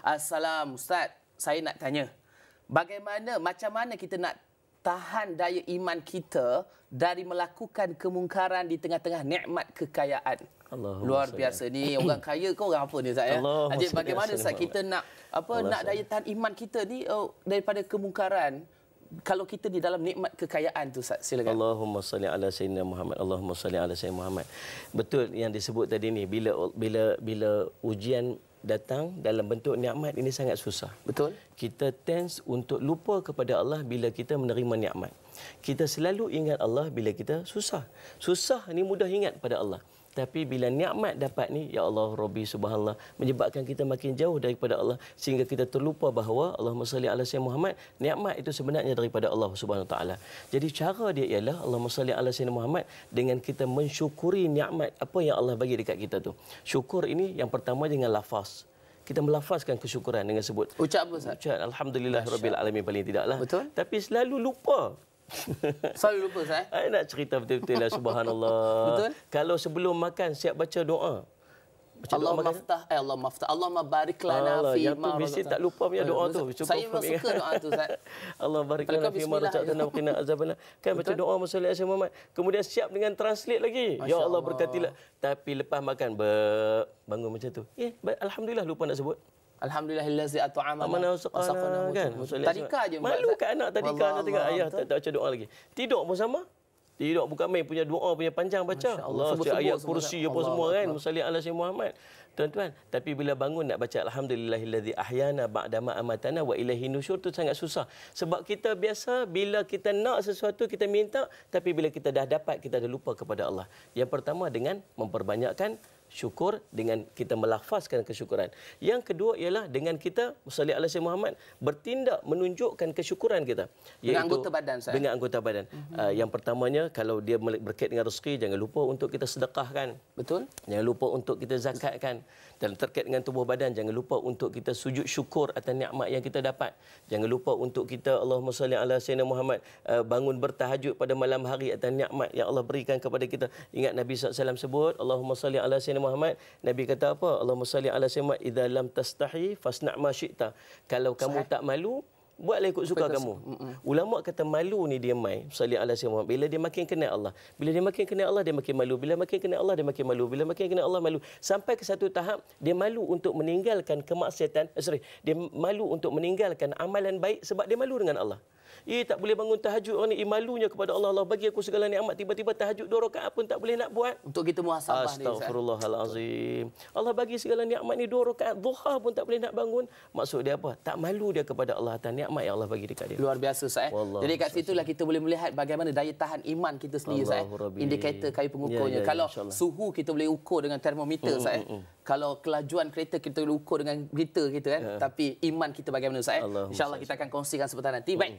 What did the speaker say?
Assalamualaikum, Ustaz, saya nak tanya. Bagaimana, macam mana kita nak tahan daya iman kita dari melakukan kemungkaran di tengah-tengah nikmat kekayaan? Allahumma Luar biasa ni orang kaya ke orang apa ni Ustaz ya? bagaimana Ustaz kita nak apa Allah nak daya tahan iman kita ni oh, daripada kemungkaran kalau kita di dalam nikmat kekayaan tu Ustaz silakan. Allahumma salli ala sayyidina Muhammad. Allahumma salli ala sayyidina Muhammad. Betul yang disebut tadi ni bila bila bila ujian datang dalam bentuk nikmat ini sangat susah. Betul. Kita tense untuk lupa kepada Allah bila kita menerima nikmat. Kita selalu ingat Allah bila kita susah. Susah ni mudah ingat pada Allah. Tapi bila nikmat dapat ni, Ya Allah, Rabbi Subhanallah, menyebabkan kita makin jauh daripada Allah sehingga kita terlupa bahawa Allah salli ala sayyidina Muhammad, nikmat itu sebenarnya daripada Allah Subhanahu Wa Taala. Jadi cara dia ialah Allah salli ala sayyidina Muhammad dengan kita mensyukuri nikmat apa yang Allah bagi dekat kita tu. Syukur ini yang pertama dengan lafaz kita melafazkan kesyukuran dengan sebut ucap apa ucap alhamdulillah rabbil alamin paling tidaklah betul tapi selalu lupa saya lupa saya. Saya eh? nak cerita betul-betul lah subhanallah. Betul? Kalau sebelum makan siap baca doa. Baca Allah doa maftah, eh Allah maftah. Allah mabarik lana Allah, fi ya ma mesti tak lupa punya doa tu. Saya memang suka doa tu, Zat. Allah barik lana fi ma raja'atana wa qina azabana. Kan baca doa masa Ali Asyam Muhammad. Kemudian siap dengan translate lagi. Ya Allah Allah berkatilah. Tapi lepas makan, bangun macam tu. Eh, Alhamdulillah lupa nak sebut. Alhamdulillahillazi at'ama mana usqana kan. Tadika je malu kan anak tadika anak tengok ayah tak, tak baca doa lagi. Tidur pun sama. Tidur bukan main punya doa punya panjang baca. Masya Allah, Allah ayat kursi apa Allah, semua Allah. kan. Musalli ala sayyid Muhammad. Tuan-tuan, tapi bila bangun nak baca alhamdulillahillazi ahyana ba'dama amatana wa ilaihi nusyur tu sangat susah. Sebab kita biasa bila kita nak sesuatu kita minta tapi bila kita dah dapat kita dah lupa kepada Allah. Yang pertama dengan memperbanyakkan syukur dengan kita melafazkan kesyukuran. Yang kedua ialah dengan kita Musalli Allah Sayyid Muhammad bertindak menunjukkan kesyukuran kita. Dengan anggota badan saya. Dengan anggota badan. Mm-hmm. Uh, yang pertamanya kalau dia berkait dengan rezeki jangan lupa untuk kita sedekahkan. Betul. Jangan lupa untuk kita zakatkan. Dan terkait dengan tubuh badan jangan lupa untuk kita sujud syukur atas nikmat yang kita dapat. Jangan lupa untuk kita Allahumma salli ala sayyidina Muhammad uh, bangun bertahajud pada malam hari atas nikmat yang Allah berikan kepada kita. Ingat Nabi SAW sebut Allahumma salli ala sayyidina Muhammad Nabi kata apa Allahumma salli ala sayyidina idza lam tastahi fasna' ma syi'ta kalau kamu Sahih. tak malu buatlah ikut suka Fetus. kamu Mm-mm. ulama kata malu ni dia mai salli ala sayyidina bila dia makin kena Allah bila dia makin kena Allah dia makin malu bila makin kena Allah dia makin malu bila makin kena Allah malu sampai ke satu tahap dia malu untuk meninggalkan kemaksiatan eh, sorry dia malu untuk meninggalkan amalan baik sebab dia malu dengan Allah Eh, tak boleh bangun tahajud orang ni. Eh, malunya kepada Allah. Allah bagi aku segala ni'mat. Tiba-tiba tahajud dua rakaat pun tak boleh nak buat. Untuk kita muhasabah ni. Astagfirullahalazim. Allah bagi segala ni'mat ni dua rakaat. Zuhar pun tak boleh nak bangun. Maksud dia apa? Tak malu dia kepada Allah. Tak ni'mat yang Allah bagi dekat dia. Luar biasa, Ustaz. Eh? Wallah, Jadi, kat situlah kita boleh melihat bagaimana daya tahan iman kita sendiri, Ustaz. Eh? Indikator kayu pengukurnya. Ya, ya, ya, Kalau suhu kita boleh ukur dengan termometer, Ustaz. Eh? Mm, mm, mm. Kalau kelajuan kereta kita boleh ukur dengan meter kita kan. Ya. Tapi iman kita bagaimana, Ustaz. Eh? InsyaAllah kita akan kongsikan sebentar nanti. Baik. Mm.